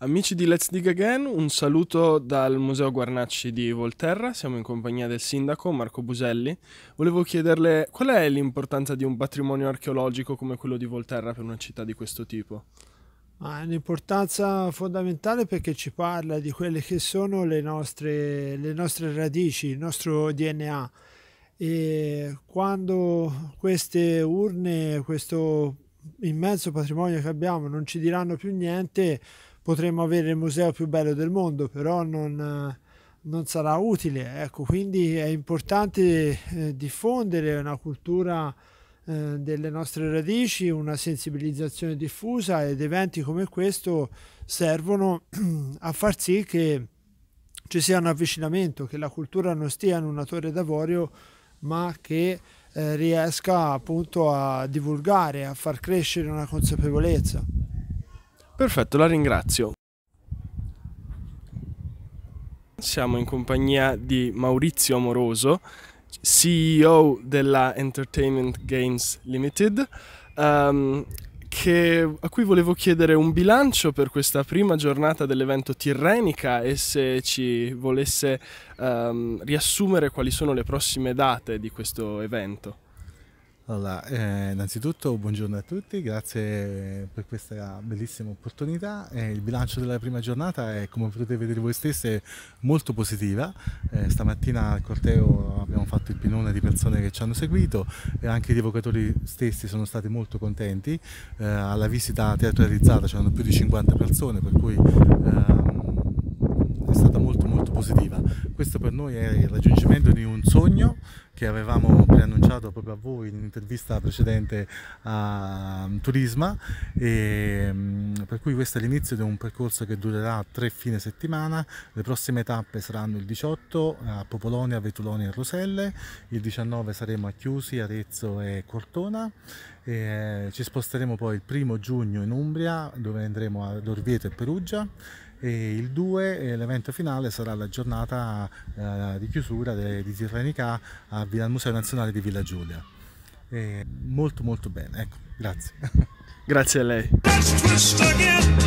Amici di Let's Dig Again, un saluto dal Museo Guarnacci di Volterra, siamo in compagnia del sindaco Marco Buselli. Volevo chiederle qual è l'importanza di un patrimonio archeologico come quello di Volterra per una città di questo tipo? Ha un'importanza fondamentale perché ci parla di quelle che sono le nostre, le nostre radici, il nostro DNA. E quando queste urne, questo immenso patrimonio che abbiamo non ci diranno più niente, potremmo avere il museo più bello del mondo, però non, non sarà utile. Ecco, quindi è importante eh, diffondere una cultura eh, delle nostre radici, una sensibilizzazione diffusa ed eventi come questo servono a far sì che ci sia un avvicinamento, che la cultura non stia in una torre d'avorio, ma che eh, riesca appunto a divulgare, a far crescere una consapevolezza. Perfetto, la ringrazio. Siamo in compagnia di Maurizio Amoroso, CEO della Entertainment Games Limited, um, che, a cui volevo chiedere un bilancio per questa prima giornata dell'evento Tirrenica e se ci volesse um, riassumere quali sono le prossime date di questo evento. Allora, eh, innanzitutto buongiorno a tutti, grazie eh, per questa bellissima opportunità. Eh, il bilancio della prima giornata è, come potete vedere voi stesse, molto positiva. Eh, stamattina al corteo abbiamo fatto il pinone di persone che ci hanno seguito e anche gli evocatori stessi sono stati molto contenti. Eh, alla visita teatralizzata c'erano più di 50 persone, per cui ehm, è stata molto molto positiva. Questo per noi è il raggiungimento di un sogno che avevamo preannunciato proprio a voi in un'intervista precedente a mm, Turisma, e, mm, per cui questo è l'inizio di un percorso che durerà tre fine settimana, le prossime tappe saranno il 18 a Popolonia, Vetulonia e Roselle, il 19 saremo a Chiusi, Arezzo e Cortona, e eh, ci sposteremo poi il primo giugno in Umbria dove andremo ad Orvieto e Perugia e il 2 eh, l'evento finale sarà la giornata eh, di chiusura de, di Tirrenica al Museo Nazionale di Villa Giulia. E molto molto bene, ecco, grazie. grazie a lei.